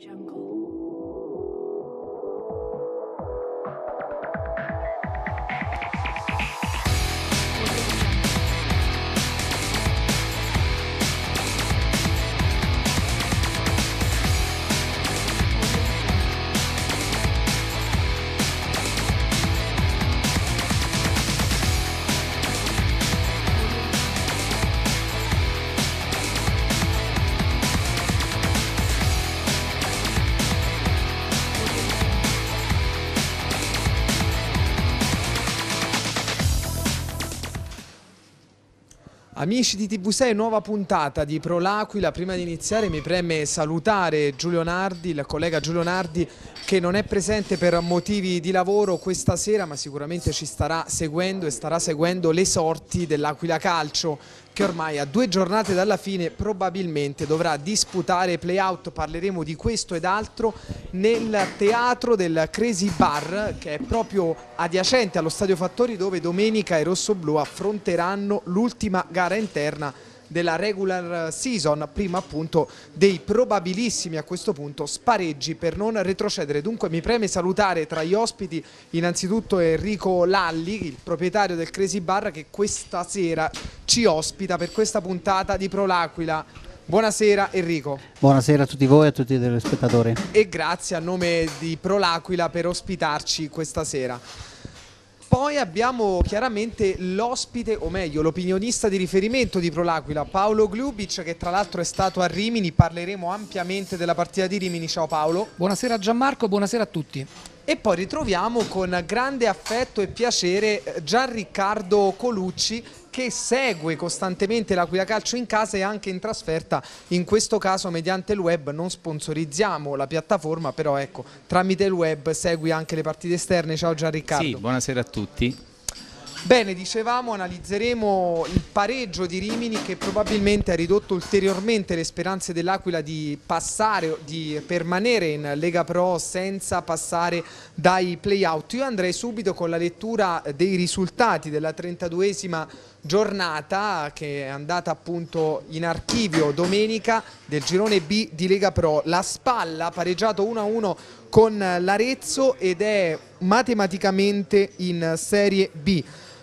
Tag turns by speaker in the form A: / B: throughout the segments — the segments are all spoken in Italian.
A: jungle. Amici di TV6, nuova puntata di Pro L'Aquila. Prima di iniziare mi preme salutare Giulio Nardi, il collega Giulio Nardi che non è presente per motivi di lavoro questa sera ma sicuramente ci starà seguendo e starà seguendo le sorti dell'Aquila Calcio che ormai a due giornate dalla fine probabilmente dovrà disputare playout, parleremo di questo ed altro, nel teatro del Crazy Bar che è proprio adiacente allo Stadio Fattori dove domenica i rossoblù affronteranno l'ultima gara interna della regular season, prima appunto dei probabilissimi a questo punto spareggi per non retrocedere. Dunque mi preme salutare tra gli ospiti innanzitutto Enrico Lalli, il proprietario del Crazy Bar che questa sera ci ospita per questa puntata di Pro L'Aquila. Buonasera Enrico.
B: Buonasera a tutti voi e a tutti gli spettatori.
A: E grazie a nome di Pro L'Aquila per ospitarci questa sera poi abbiamo chiaramente l'ospite, o meglio l'opinionista di riferimento di Prolaquila, Paolo Glubic, che tra l'altro è stato a Rimini, parleremo ampiamente della partita di Rimini. Ciao Paolo. Buonasera Gianmarco, buonasera a tutti. E poi ritroviamo con grande affetto e piacere eh, Gian Riccardo Colucci che segue costantemente l'Aquila Calcio in casa e anche in trasferta, in questo caso mediante il web, non sponsorizziamo la piattaforma, però ecco, tramite il web segui anche le partite esterne. Ciao Gian Riccardo. Sì,
C: buonasera a tutti.
A: Bene, dicevamo, analizzeremo il pareggio di Rimini che probabilmente ha ridotto ulteriormente le speranze dell'Aquila di passare, di permanere in Lega Pro senza passare dai play-out. Io andrei subito con la lettura dei risultati della 32esima giornata che è andata appunto in archivio domenica del girone B di Lega Pro. La Spalla ha pareggiato 1-1 con l'Arezzo ed è matematicamente in Serie B.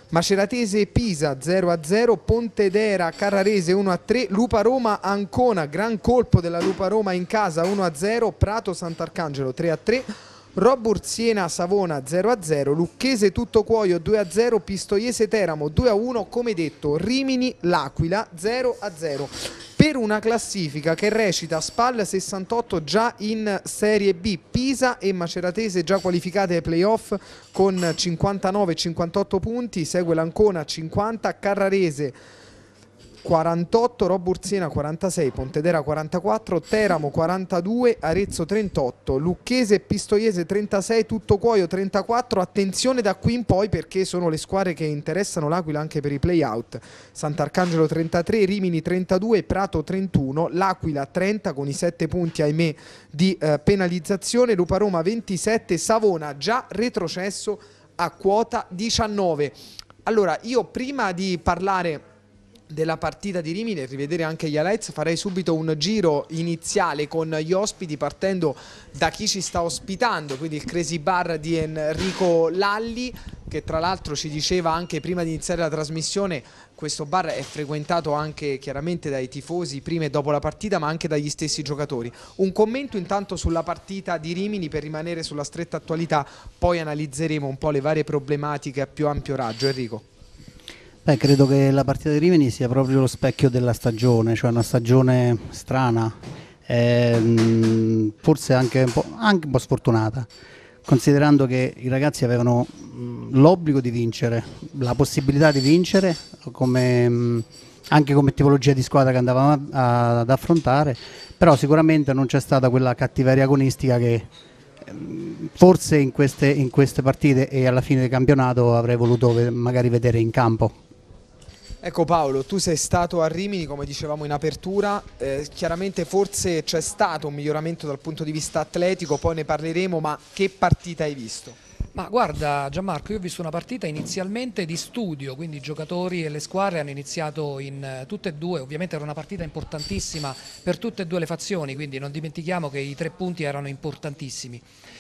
A: Maceratese Pisa 0-0, Pontedera Carrarese 1-3, Lupa Roma Ancona, gran colpo della Lupa Roma in casa 1-0, Prato Sant'Arcangelo 3-3. Robur Siena Savona 0-0, Lucchese Tutto Cuoio 2-0, Pistoiese Teramo 2-1, come detto Rimini L'Aquila 0-0. Per una classifica che recita Spal 68 già in Serie B, Pisa e Maceratese già qualificate ai playoff con 59-58 punti, segue l'Ancona 50, Carrarese 48, Robursina 46, Pontedera 44, Teramo 42, Arezzo 38, Lucchese e Pistoiese 36, Tutto Cuoio 34. Attenzione da qui in poi perché sono le squadre che interessano l'Aquila anche per i playout. Sant'Arcangelo 33, Rimini 32, Prato 31, l'Aquila 30 con i 7 punti ahimè di eh, penalizzazione, Lupa Roma 27, Savona già retrocesso a quota 19. Allora, io prima di parlare della partita di Rimini e rivedere anche gli Alex, farei subito un giro iniziale con gli ospiti partendo da chi ci sta ospitando quindi il Crazy Bar di Enrico Lalli che tra l'altro ci diceva anche prima di iniziare la trasmissione questo bar è frequentato anche chiaramente dai tifosi prima e dopo la partita ma anche dagli stessi giocatori un commento intanto sulla partita di Rimini per rimanere sulla stretta attualità poi analizzeremo un po' le varie problematiche a più ampio raggio Enrico
B: Beh, credo che la partita di Rimini sia proprio lo specchio della stagione, cioè una stagione strana, ehm, forse anche un, anche un, po', sfortunata, considerando che i ragazzi avevano l'obbligo di vincere, la possibilità di vincere come, anche come tipologia di squadra che andavamo ad affrontare, però sicuramente non c'è stata quella cattiveria agonistica che forse in queste, in queste partite e alla fine del campionato avrei voluto magari vedere in campo.
A: Ecco Paolo, tu sei stato a Rimini, come dicevamo in apertura, eh, chiaramente forse c'è stato un miglioramento dal punto di vista atletico, poi ne parleremo, ma che partita hai visto?
D: Ma guarda Gianmarco, io ho visto una partita inizialmente di studio, quindi i giocatori e le squadre hanno iniziato in eh, tutte e due, ovviamente era una partita importantissima per tutte e due le fazioni, quindi non dimentichiamo che i tre punti erano importantissimi.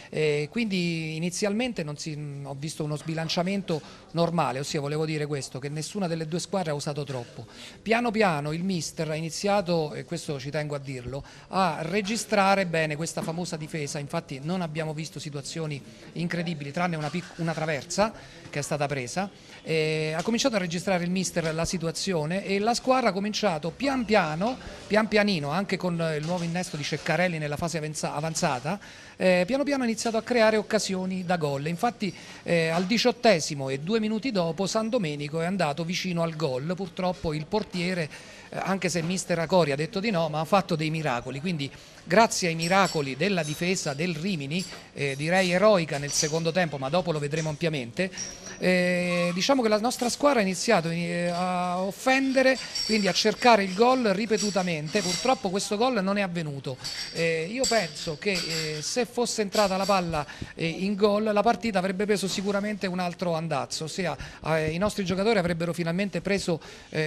D: Eh, quindi inizialmente si, mm, ho visto uno sbilanciamento normale, ossia volevo dire questo, che nessuna delle due squadre ha usato troppo. Piano piano il mister ha iniziato, e questo ci tengo a dirlo, a registrare bene questa famosa difesa, infatti non abbiamo visto situazioni incredibili, tranne una, una traversa che è stata presa, eh, ha cominciato a registrare il mister la situazione e la squadra ha cominciato pian piano, pian pianino, anche con il nuovo innesto di Ceccarelli nella fase avanzata, eh, piano piano ha iniziato a creare occasioni da gol. Infatti eh, al diciottesimo e due minuti dopo San Domenico è andato vicino al gol, purtroppo il portiere eh, anche se mister Acori ha detto di no, ma ha fatto dei miracoli, quindi grazie ai miracoli della difesa del Rimini, eh, direi eroica nel secondo tempo, ma dopo lo vedremo ampiamente, eh, diciamo che la nostra squadra ha iniziato eh, a offendere, quindi a cercare il gol ripetutamente, purtroppo questo gol non è avvenuto. Eh, io penso che eh, se fosse entrata la palla in gol la partita avrebbe preso sicuramente un altro andazzo, ossia i nostri giocatori avrebbero finalmente preso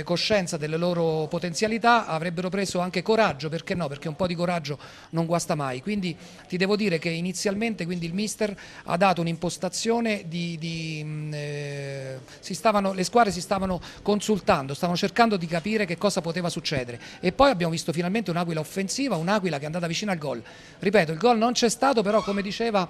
D: coscienza delle loro potenzialità avrebbero preso anche coraggio, perché no? Perché un po' di coraggio non guasta mai. Quindi ti devo dire che inizialmente il mister ha dato un'impostazione di... di mm, eh, stavano, le squadre si stavano consultando, stavano cercando di capire che cosa poteva succedere e poi abbiamo visto finalmente un'aquila offensiva, un'aquila che è andata vicino al gol. Ripeto, il gol non c'è stato, però come diceva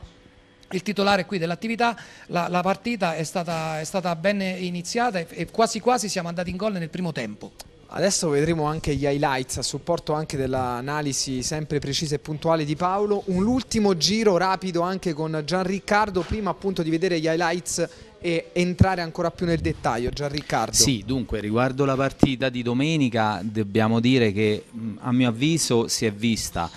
D: il titolare qui dell'attività, la, la, partita è stata, è stata ben iniziata e, e quasi quasi siamo andati in gol nel primo tempo.
A: Adesso vedremo anche gli highlights a supporto anche dell'analisi sempre precisa e puntuale di Paolo. Un ultimo giro rapido anche con Gian Riccardo prima appunto di vedere gli highlights e entrare ancora più nel dettaglio. Gian Riccardo. Sì,
C: dunque riguardo la partita di domenica dobbiamo dire che a mio avviso si è vista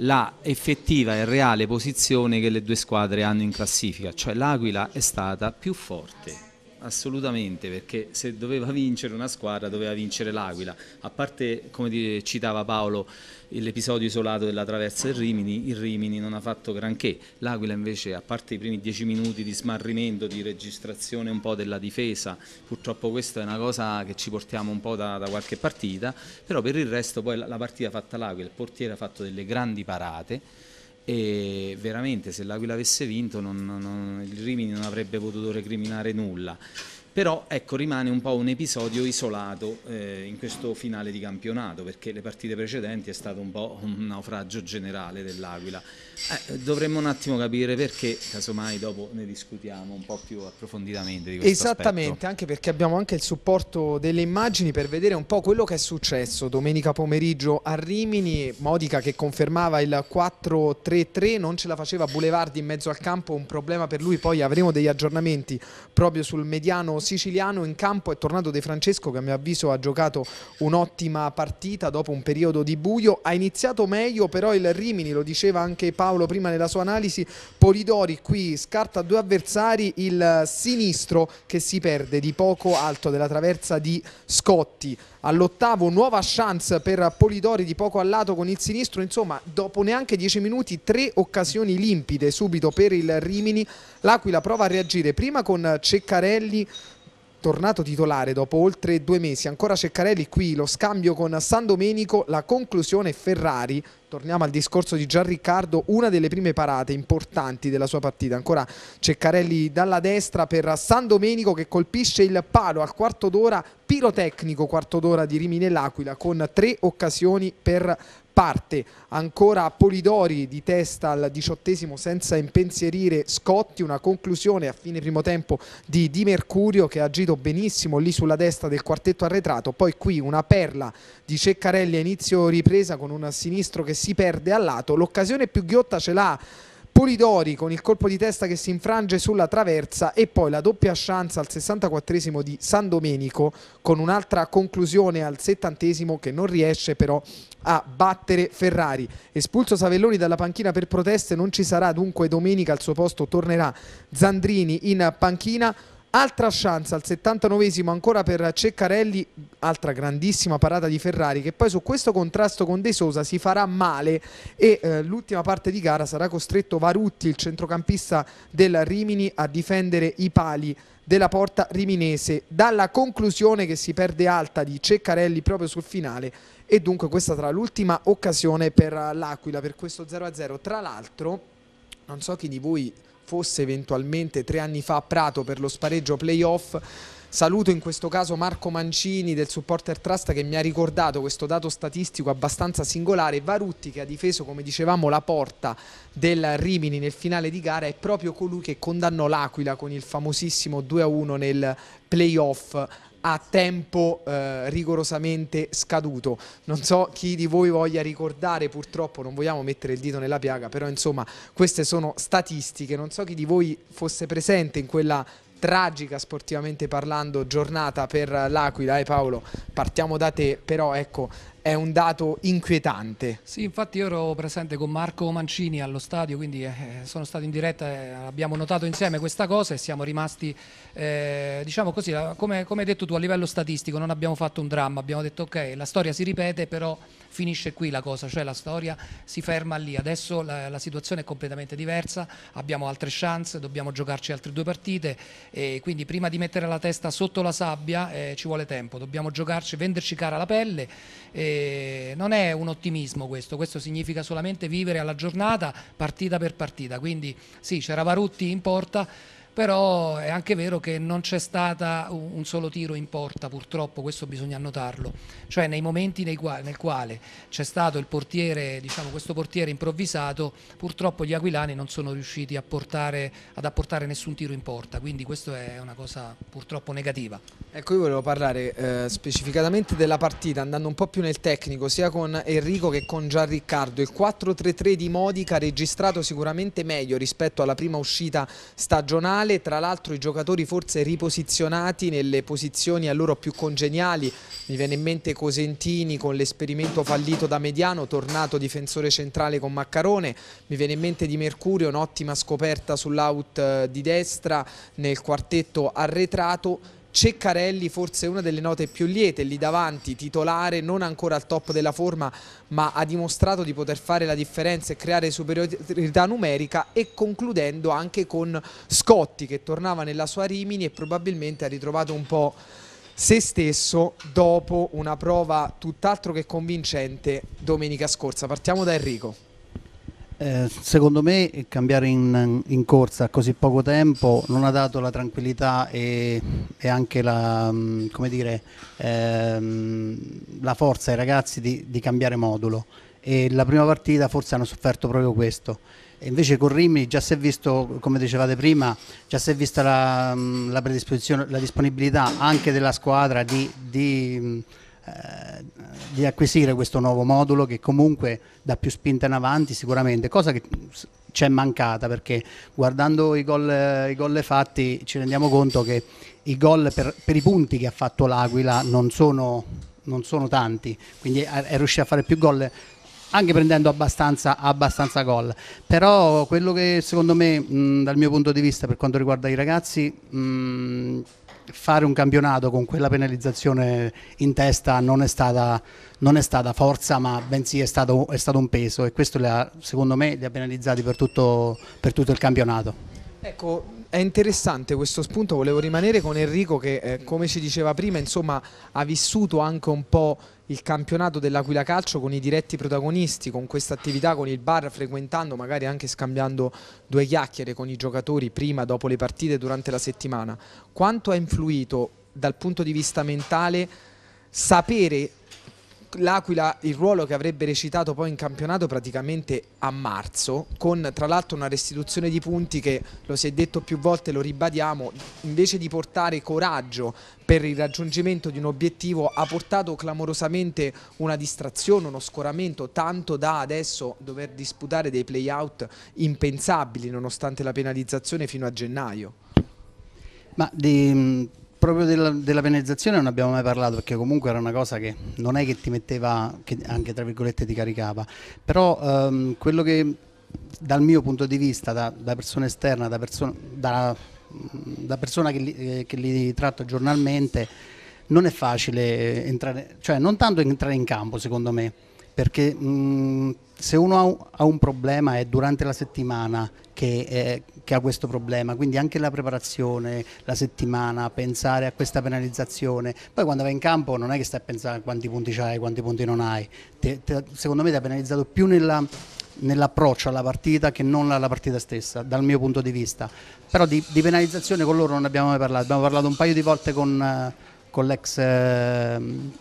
C: la effettiva e reale posizione che le due squadre hanno in classifica, cioè l'Aquila è stata più forte assolutamente, perché se doveva vincere una squadra doveva vincere l'Aquila. A parte, come citava Paolo, l'episodio isolato della traversa del Rimini, il Rimini non ha fatto granché. L'Aquila invece, a parte i primi dieci minuti di smarrimento, di registrazione un po' della difesa, purtroppo questa è una cosa che ci portiamo un po' da, da qualche partita, però per il resto poi la, la partita fatta l'Aquila, il portiere ha fatto delle grandi parate e veramente se l'Aquila avesse vinto non, non, il Rimini non avrebbe potuto recriminare nulla però ecco, rimane un po' un episodio isolato eh, in questo finale di campionato perché le partite precedenti è stato un po' un naufragio generale dell'Aquila. Eh, dovremmo un attimo capire perché, casomai dopo ne discutiamo un po' più approfonditamente di questo Esattamente, aspetto.
A: anche perché abbiamo anche il supporto delle immagini per vedere un po' quello che è successo domenica pomeriggio a Rimini, Modica che confermava il 4-3-3, non ce la faceva Boulevardi in mezzo al campo, un problema per lui, poi avremo degli aggiornamenti proprio sul mediano siciliano in campo è tornato De Francesco che a mio avviso ha giocato un'ottima partita dopo un periodo di buio, ha iniziato meglio però il Rimini, lo diceva anche Paolo prima nella sua analisi, Polidori qui scarta due avversari, il sinistro che si perde di poco alto della traversa di Scotti, all'ottavo nuova chance per Polidori di poco al lato con il sinistro, insomma dopo neanche dieci minuti tre occasioni limpide subito per il Rimini, l'Aquila prova a reagire prima con Ceccarelli tornato titolare dopo oltre due mesi. Ancora Ceccarelli qui, lo scambio con San Domenico, la conclusione Ferrari. Torniamo al discorso di Gian Riccardo, una delle prime parate importanti della sua partita. Ancora Ceccarelli dalla destra per San Domenico che colpisce il palo al quarto d'ora, pirotecnico quarto d'ora di Rimini e l'Aquila con tre occasioni per parte ancora Polidori di testa al diciottesimo senza impensierire Scotti, una conclusione a fine primo tempo di Di Mercurio che ha agito benissimo lì sulla destra del quartetto arretrato, poi qui una perla di Ceccarelli a inizio ripresa con un sinistro che si perde a lato, l'occasione più ghiotta ce l'ha Polidori con il colpo di testa che si infrange sulla traversa e poi la doppia chance al 64 di San Domenico con un'altra conclusione al 70 che non riesce però a battere Ferrari. Espulso Savelloni dalla panchina per proteste non ci sarà dunque domenica al suo posto tornerà Zandrini in panchina. Altra chance al 79esimo ancora per Ceccarelli, altra grandissima parata di Ferrari che poi su questo contrasto con De Sosa si farà male e eh, l'ultima parte di gara sarà costretto Varutti, il centrocampista del Rimini, a difendere i pali della porta riminese dalla conclusione che si perde alta di Ceccarelli proprio sul finale e dunque questa sarà l'ultima occasione per eh, l'Aquila per questo 0-0 tra l'altro non so chi di voi fosse eventualmente tre anni fa a Prato per lo spareggio playoff. Saluto in questo caso Marco Mancini del Supporter Trust che mi ha ricordato questo dato statistico abbastanza singolare. Varutti che ha difeso, come dicevamo, la porta del Rimini nel finale di gara è proprio colui che condannò l'Aquila con il famosissimo 2-1 nel playoff a tempo eh, rigorosamente scaduto. Non so chi di voi voglia ricordare, purtroppo non vogliamo mettere il dito nella piaga, però insomma queste sono statistiche, non so chi di voi fosse presente in quella tragica sportivamente parlando giornata per eh, l'Aquila e eh, Paolo partiamo da te però ecco è un dato inquietante.
D: Sì, infatti io ero presente con Marco Mancini allo stadio, quindi eh, sono stato in diretta, abbiamo notato insieme questa cosa e siamo rimasti, eh, diciamo così, come, come, hai detto tu, a livello statistico non abbiamo fatto un dramma, abbiamo detto ok, la storia si ripete, però finisce qui la cosa, cioè la storia si ferma lì, adesso la, la situazione è completamente diversa, abbiamo altre chance, dobbiamo giocarci altre due partite e quindi prima di mettere la testa sotto la sabbia eh, ci vuole tempo, dobbiamo giocarci, venderci cara la pelle non è un ottimismo questo, questo significa solamente vivere alla giornata partita per partita, quindi sì c'era Varutti in porta però è anche vero che non c'è stato un solo tiro in porta purtroppo, questo bisogna annotarlo, cioè nei momenti nei quali, nel quale c'è stato portiere, diciamo, questo portiere improvvisato, purtroppo gli aquilani non sono riusciti portare, ad apportare nessun tiro in porta, quindi questa è una cosa purtroppo negativa.
A: Ecco io volevo parlare eh, specificatamente della partita, andando un po' più nel tecnico, sia con Enrico che con Gian Riccardo, il 4-3-3 di Modica registrato sicuramente meglio rispetto alla prima uscita stagionale, finale, tra l'altro i giocatori forse riposizionati nelle posizioni a loro più congeniali, mi viene in mente Cosentini con l'esperimento fallito da mediano, tornato difensore centrale con Maccarone, mi viene in mente di Mercurio, un'ottima scoperta sull'out eh, di destra nel quartetto arretrato, Ceccarelli forse una delle note più liete lì davanti, titolare non ancora al top della forma ma ha dimostrato di poter fare la differenza e creare superiorità numerica e concludendo anche con Scotti che tornava nella sua Rimini e probabilmente ha ritrovato un po' se stesso dopo una prova tutt'altro che convincente domenica scorsa. Partiamo da Enrico.
B: Eh, secondo me cambiare in, in, corsa a così poco tempo non ha dato la tranquillità e, e anche la, mm, dire, ehm, la, forza ai ragazzi di, di, cambiare modulo e la prima partita forse hanno sofferto proprio questo. E invece con Rimini già si è visto, come dicevate prima, già si è vista la, mm, la, la disponibilità anche della squadra di, di mm, eh, di acquisire questo nuovo modulo che comunque dà più spinta in avanti sicuramente, cosa che c'è mancata perché guardando i gol, fatti ci rendiamo conto che i gol per, per, i punti che ha fatto l'Aquila non sono, non sono tanti, quindi è riuscito a fare più gol anche prendendo abbastanza, abbastanza gol. Però quello che secondo me, mh, dal mio punto di vista, per quanto riguarda i ragazzi, mh, fare un campionato con quella penalizzazione in testa non è stata, non è stata forza, ma bensì è stato, è stato, un peso e questo ha, secondo me li ha penalizzati per tutto, per tutto il campionato. Ecco, è interessante questo spunto,
A: volevo rimanere con Enrico che eh, come ci diceva prima insomma, ha vissuto anche un po' il campionato dell'Aquila Calcio con i diretti protagonisti, con questa attività, con il bar, frequentando, magari anche scambiando due chiacchiere con i giocatori prima, dopo le partite, durante la settimana. Quanto ha influito dal punto di vista mentale sapere l'Aquila il ruolo che avrebbe recitato poi in campionato praticamente a marzo, con tra l'altro una restituzione di punti che lo si è detto più volte, lo ribadiamo, invece di portare coraggio per il raggiungimento di un obiettivo ha portato clamorosamente una distrazione, uno scoramento, tanto da adesso dover disputare dei playout
B: impensabili nonostante la penalizzazione fino a gennaio. Ma di, proprio della, della, penalizzazione non abbiamo mai parlato perché comunque era una cosa che non è che ti metteva, che anche tra virgolette ti caricava, però ehm, quello che dal mio punto di vista, da, da persona esterna, da, perso da, da persona che li, eh, che li tratto giornalmente, non è facile entrare, cioè non tanto entrare in campo secondo me, perché mh, mm, se uno ha un, ha un, problema è durante la settimana che, eh, che, ha questo problema, quindi anche la preparazione, la settimana, pensare a questa penalizzazione, poi quando vai in campo non è che stai a pensare a quanti punti hai, quanti punti non hai, te, te, secondo me ti ha penalizzato più nella, nell'approccio alla partita che non alla partita stessa, dal mio punto di vista. Però di, di penalizzazione con loro non abbiamo mai parlato, abbiamo parlato un paio di volte con, eh, con l'ex... Eh,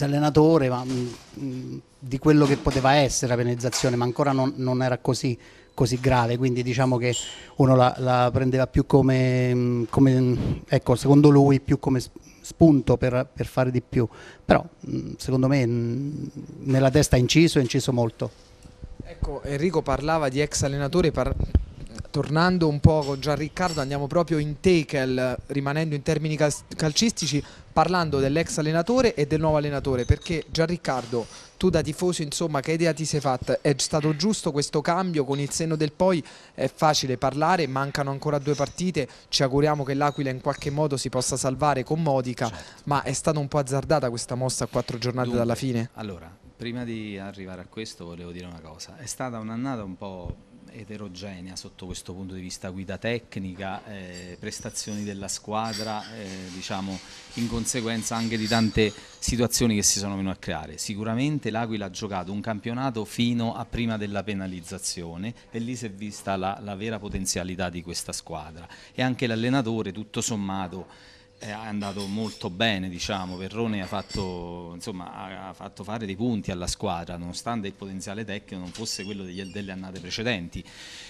B: allenatore, ma mh, mm, mm, di quello che poteva essere la penalizzazione, ma ancora non, non era così, così, grave, quindi diciamo che uno la, la prendeva più come, mm, come, mm, ecco, secondo lui, più come spunto per, per, fare di più, però mm, secondo me nella testa ha inciso, è inciso molto.
A: Ecco, Enrico parlava di ex allenatori, par tornando un po' con Gian Riccardo, andiamo proprio in tekel, rimanendo in termini calcistici, parlando dell'ex allenatore e del nuovo allenatore, perché Gian Riccardo, tu da tifoso, insomma, che idea ti sei fatta? È stato giusto questo cambio? Con il senno del poi è facile parlare, mancano ancora due partite, ci auguriamo che l'Aquila in qualche modo si possa salvare con Modica, certo. ma è stata un po' azzardata questa mossa a quattro giornate Dunque, dalla fine?
C: Allora, prima di arrivare a questo volevo dire una cosa, è stata un'annata un po' eterogenea sotto questo punto di vista, guida tecnica, eh, prestazioni della squadra, eh, diciamo in conseguenza anche di tante situazioni che si sono venute a creare. Sicuramente l'Aquila ha giocato un campionato fino a prima della penalizzazione e lì si è vista la, la vera potenzialità di questa squadra e anche l'allenatore tutto sommato è andato molto bene, diciamo. Verrone ha fatto, insomma, ha fatto, fare dei punti alla squadra, nonostante il potenziale tecnico non fosse quello degli, delle annate precedenti.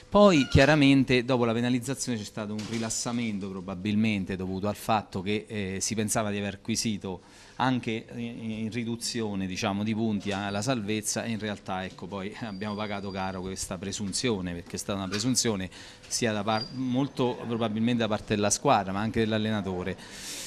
C: Poi chiaramente dopo la penalizzazione c'è stato un rilassamento probabilmente dovuto al fatto che eh, si pensava di aver acquisito anche in riduzione diciamo, di punti alla salvezza e in realtà ecco, poi abbiamo pagato caro questa presunzione perché è stata una presunzione sia molto probabilmente da parte della squadra ma anche dell'allenatore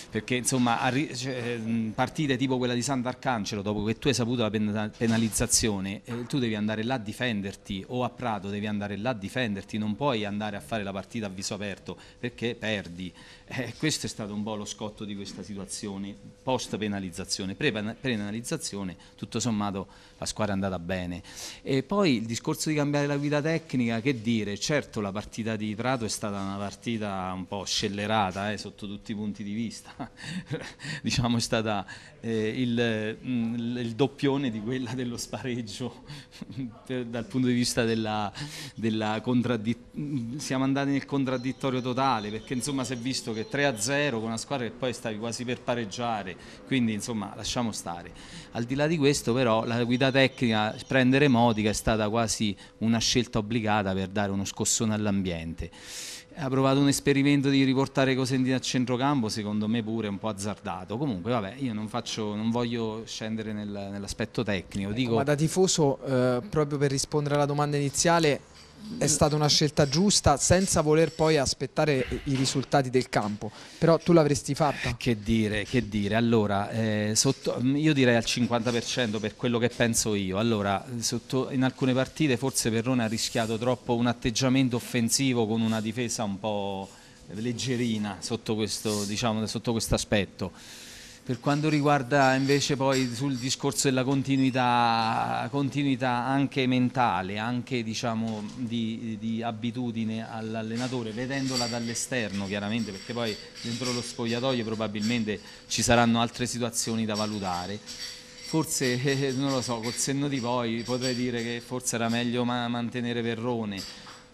C: perché insomma cioè, ehm, partite tipo quella di Sant'Arcangelo dopo che tu hai saputo la penalizzazione eh, tu devi andare là a difenderti o a Prato devi andare là a difenderti non puoi andare a fare la partita a viso aperto perché perdi eh, questo è stato un po' lo scotto di questa situazione post penalizzazione pre-penalizzazione tutto sommato la squadra è andata bene e poi il discorso di cambiare la guida tecnica che dire certo la partita di Prato è stata una partita un po' scellerata eh, sotto tutti i punti di vista diciamo, è stata eh, il, mh, mm, il, doppione di quella dello spareggio per, dal punto di vista della, della contraddittoria. Mm, siamo andati nel contraddittorio totale perché insomma si è visto che 3-0 con una squadra che poi stavi quasi per pareggiare, quindi insomma lasciamo stare. Al di là di questo però la guida tecnica, prendere Modica è stata quasi una scelta obbligata per dare uno scossone all'ambiente ha provato un esperimento di riportare Cosentino a centrocampo, secondo me pure un po' azzardato. Comunque, vabbè, io non, faccio, non voglio scendere nel, nell'aspetto tecnico. Ecco, dico... Ma da
A: tifoso, eh, proprio per rispondere alla domanda iniziale, è stata una scelta giusta senza voler poi aspettare i risultati del campo,
C: però tu l'avresti fatta. Che dire, che dire, allora eh, sotto, mm, io direi al 50% per quello che penso io, allora sotto, in alcune partite forse Perrone ha rischiato troppo un atteggiamento offensivo con una difesa un po' leggerina sotto questo diciamo, sotto aspetto per quanto riguarda invece poi sul discorso della continuità, continuità anche mentale, anche diciamo di, di abitudine all'allenatore, vedendola dall'esterno chiaramente, perché poi dentro lo spogliatoio probabilmente ci saranno altre situazioni da valutare, forse non lo so, col senno di poi potrei dire che forse era meglio mantenere Verrone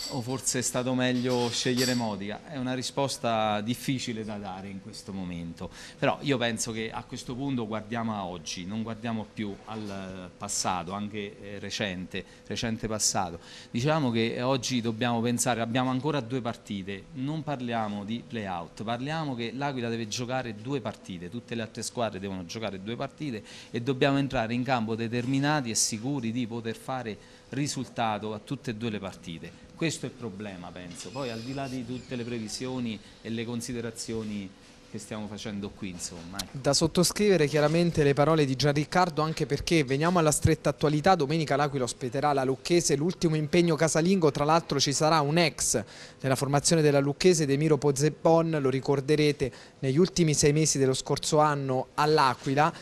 C: o forse è stato meglio scegliere Modica? È una risposta difficile da dare in questo momento, però io penso che a questo punto guardiamo a oggi, non guardiamo più al passato, anche eh, recente, recente passato. Diciamo che oggi dobbiamo pensare, abbiamo ancora due partite, non parliamo di playout, parliamo che l'Aquila deve giocare due partite, tutte le altre squadre devono giocare due partite e dobbiamo entrare in campo determinati e sicuri di poter fare risultato a tutte e due le partite. Questo è il problema, penso. Poi al di là di tutte le previsioni e le considerazioni che stiamo facendo qui insomma. Ecco.
A: Da sottoscrivere chiaramente le parole di Gianriccardo anche perché veniamo alla stretta attualità, domenica l'Aquila ospiterà la Lucchese, l'ultimo impegno casalingo, tra l'altro ci sarà un ex nella formazione della Lucchese, Demiro Pozzebon, lo ricorderete negli ultimi sei mesi dello scorso anno all'Aquila.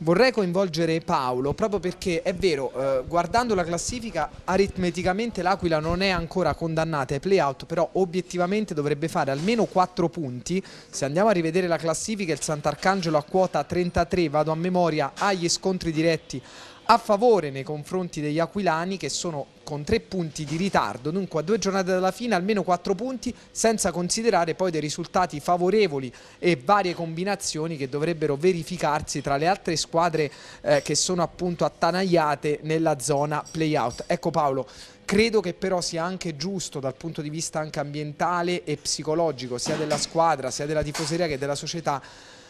A: Vorrei coinvolgere Paolo proprio perché è vero, eh, guardando la classifica aritmeticamente l'Aquila non è ancora condannata ai playout, però obiettivamente dovrebbe fare almeno 4 punti. Se andiamo a rivedere la classifica il Sant'Arcangelo a quota 33, vado a memoria, agli scontri diretti a favore nei confronti degli aquilani che sono con tre punti di ritardo, dunque a due giornate dalla fine almeno quattro punti, senza considerare poi dei risultati favorevoli e varie combinazioni che dovrebbero verificarsi tra le altre squadre eh, che sono appunto attanagliate nella zona playout. Ecco Paolo, Credo che però sia anche giusto dal punto di vista anche ambientale e psicologico, sia della squadra, sia della tifoseria che della società,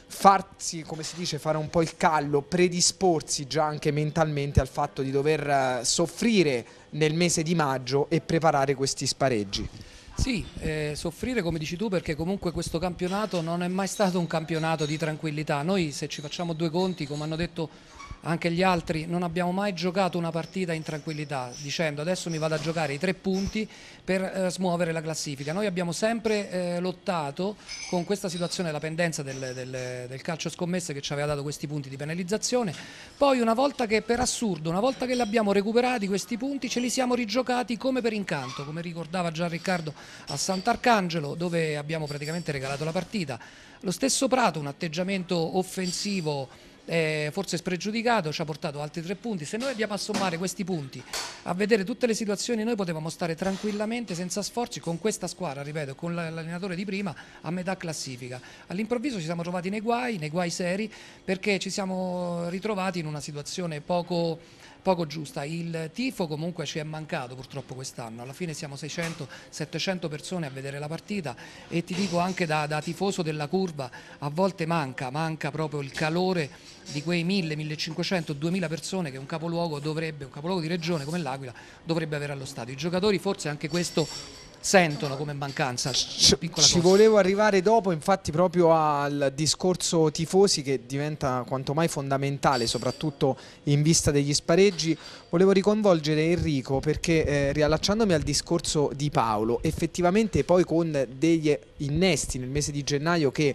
A: farsi, come si dice, fare un po' il callo, predisporsi già anche mentalmente al fatto di dover eh, soffrire nel mese di maggio e preparare questi spareggi.
D: Sì, eh, soffrire come dici tu perché comunque questo campionato non è mai stato un campionato di tranquillità. Noi se ci facciamo due conti, come hanno detto anche gli altri, non abbiamo mai giocato una partita in tranquillità dicendo adesso mi vado a giocare i tre punti per eh, smuovere la classifica. Noi abbiamo sempre eh, lottato con questa situazione la pendenza del, del, del, calcio scommesse che ci aveva dato questi punti di penalizzazione, poi una volta che per assurdo, una volta che li abbiamo recuperati questi punti ce li siamo rigiocati come per incanto, come ricordava già Riccardo a Sant'Arcangelo dove abbiamo praticamente regalato la partita. Lo stesso Prato, un atteggiamento offensivo eh, forse spregiudicato, ci ha portato altri tre punti. Se noi andiamo a sommare questi punti, a vedere tutte le situazioni, noi potevamo stare tranquillamente, senza sforzi, con questa squadra, ripeto, con l'allenatore di prima, a metà classifica. All'improvviso ci siamo trovati nei guai, nei guai seri, perché ci siamo ritrovati in una situazione poco poco giusta. Il tifo comunque ci è mancato purtroppo quest'anno, alla fine siamo 600-700 persone a vedere la partita e ti dico anche da, da tifoso della curva a volte manca, manca proprio il calore di quei 1000, 1500, 2000 persone che un capoluogo, dovrebbe, un capoluogo di regione come l'Aquila dovrebbe avere allo stadio. I giocatori forse anche questo sentono come mancanza. Ci, ci volevo
A: arrivare dopo, infatti, proprio al discorso tifosi che diventa quanto mai fondamentale, soprattutto in vista degli spareggi. Volevo riconvolgere Enrico perché eh, riallacciandomi al discorso di Paolo, effettivamente poi con degli innesti nel mese di gennaio che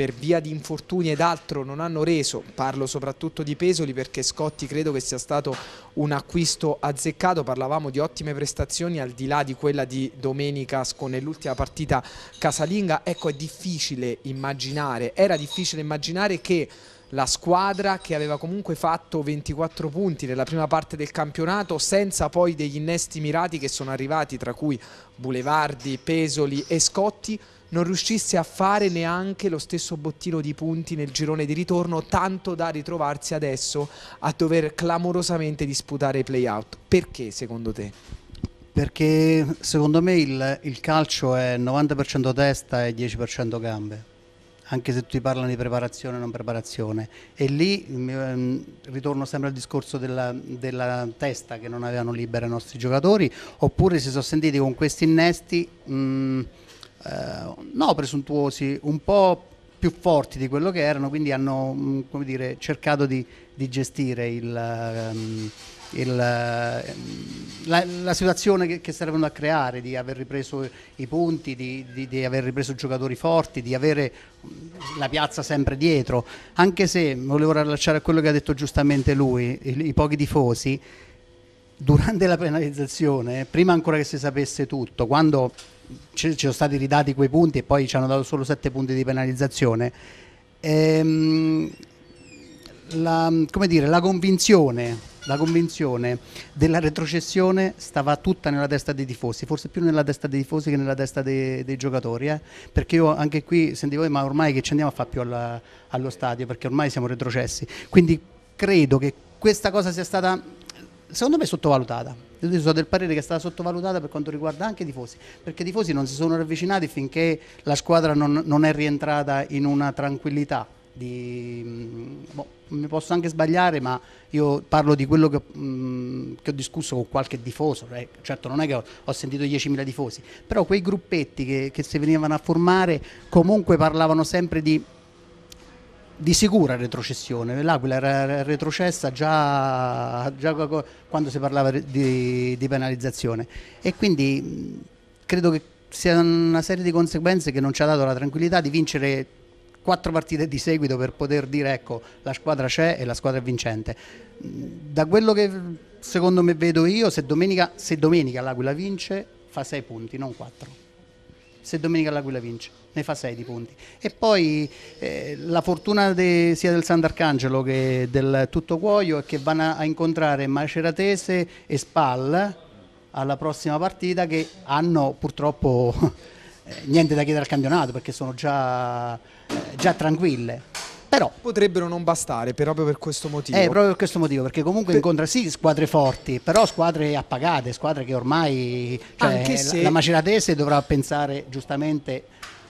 A: per via di infortuni ed altro non hanno reso, parlo soprattutto di Pesoli perché Scotti credo che sia stato un acquisto azzeccato, parlavamo di ottime prestazioni al di là di quella di domenica nell'ultima partita casalinga, ecco è difficile immaginare, era difficile immaginare che la squadra che aveva comunque fatto 24 punti nella prima parte del campionato senza poi degli innesti mirati che sono arrivati tra cui Bulevardi, Pesoli e Scotti non riuscisse a fare neanche lo stesso bottino di punti nel girone di ritorno, tanto da ritrovarsi adesso a
B: dover clamorosamente disputare i playout. Perché secondo te? Perché secondo me il, il calcio è 90% testa e 10% gambe anche se tutti parlano di preparazione e non preparazione. E lì mm, ehm, ritorno sempre al discorso della, della, testa che non avevano libera i nostri giocatori, oppure si sono sentiti con questi innesti. Mh, mm, eh, no presuntuosi, un po' più forti di quello che erano, quindi hanno mm, dire, cercato di, di, gestire il... Um, il, ehm, la, la, situazione che, che stavano a creare, di aver ripreso i punti, di, di, di, aver ripreso giocatori forti, di avere mm, la piazza sempre dietro, anche se volevo rilasciare a quello che ha detto giustamente lui, i, i pochi tifosi durante la penalizzazione, eh, prima ancora che si sapesse tutto, quando ci, sono stati ridati quei punti e poi ci hanno dato solo sette punti di penalizzazione, ehm, la, dire, la, convinzione, la, convinzione, della retrocessione stava tutta nella testa dei tifosi, forse più nella testa dei tifosi che nella testa dei, dei giocatori, eh? perché io anche qui sentivo, ma ormai che ci andiamo a fare più alla, allo stadio, perché ormai siamo retrocessi. Quindi credo che questa cosa sia stata secondo me è sottovalutata. Io sono del parere che è stata sottovalutata per quanto riguarda anche i tifosi, perché i tifosi non si sono ravvicinati finché la squadra non, non è rientrata in una tranquillità. Di, mm, boh, mi posso anche sbagliare, ma io parlo di quello che, mh, mm, che ho discusso con qualche tifoso. Eh. Certo, non è che ho, ho sentito 10.000 tifosi, però quei gruppetti che, che si venivano a formare comunque parlavano sempre di di sicura retrocessione. L'Aquila era retrocessa già, già quando si parlava di, di, penalizzazione e quindi credo che sia una serie di conseguenze che non ci ha dato la tranquillità di vincere quattro partite di seguito per poter dire ecco la squadra c'è e la squadra è vincente. Da quello che secondo me vedo io, se domenica, se domenica l'Aquila vince fa sei punti, non quattro se Domenica L'Aquila vince, ne fa 6 di punti. E poi eh, la fortuna de, sia del Sant'Arcangelo che del Tutto Cuoio è che vanno a incontrare Maceratese e Spal alla prossima partita che hanno purtroppo eh, niente da chiedere al campionato perché sono già, eh, già tranquille però, Potrebbero non bastare proprio per questo motivo. Eh, proprio per questo motivo, perché comunque per... incontra sì squadre forti, però squadre appagate, squadre che ormai cioè, se... la Maceratese dovrà pensare giustamente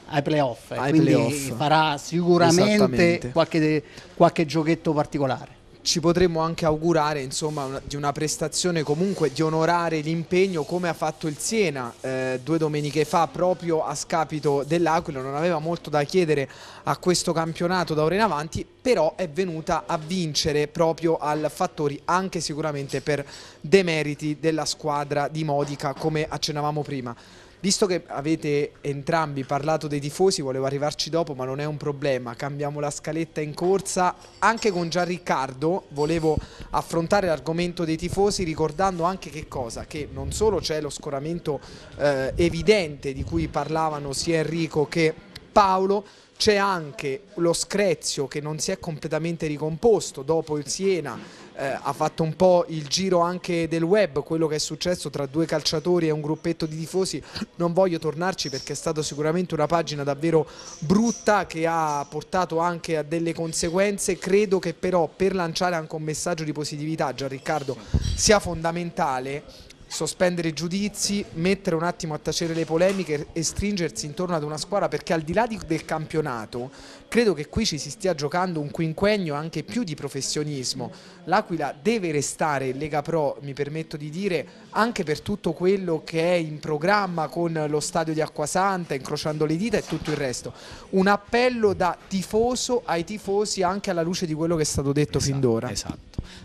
B: ai playoff, ai quindi play farà sicuramente qualche, qualche giochetto particolare ci potremmo anche
A: augurare insomma, una, di una prestazione comunque di onorare l'impegno come ha fatto il Siena eh, due domeniche fa proprio a scapito dell'Aquila, non aveva molto da chiedere a questo campionato da ora in avanti, però è venuta a vincere proprio al Fattori anche sicuramente per demeriti della squadra di Modica come accennavamo prima. Visto che avete entrambi parlato dei tifosi, volevo arrivarci dopo, ma non è un problema. Cambiamo la scaletta in corsa. Anche con Gian Riccardo volevo affrontare l'argomento dei tifosi ricordando anche che cosa? Che non solo c'è lo scoramento eh, evidente di cui parlavano sia Enrico che Paolo, c'è anche lo screzio che non si è completamente ricomposto dopo il Siena eh, ha fatto un po' il giro anche del web, quello che è successo tra due calciatori e un gruppetto di tifosi, non voglio tornarci perché è stata sicuramente una pagina davvero brutta che ha portato anche a delle conseguenze, credo che però per lanciare anche un messaggio di positività, Gian Riccardo, sia fondamentale sospendere i giudizi, mettere un attimo a tacere le polemiche e stringersi intorno ad una squadra perché al di là di, del campionato credo che qui ci si stia giocando un quinquennio anche più di professionismo. L'Aquila deve restare Lega Pro, mi permetto di dire, anche per tutto quello che è in programma con lo stadio di Acquasanta, incrociando le dita e tutto il resto. Un appello da tifoso ai tifosi anche alla luce di quello che è stato detto esatto, fin d'ora. Esatto.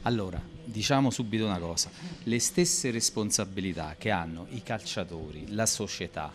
C: Allora, diciamo subito una cosa, le stesse responsabilità che hanno i calciatori, la società,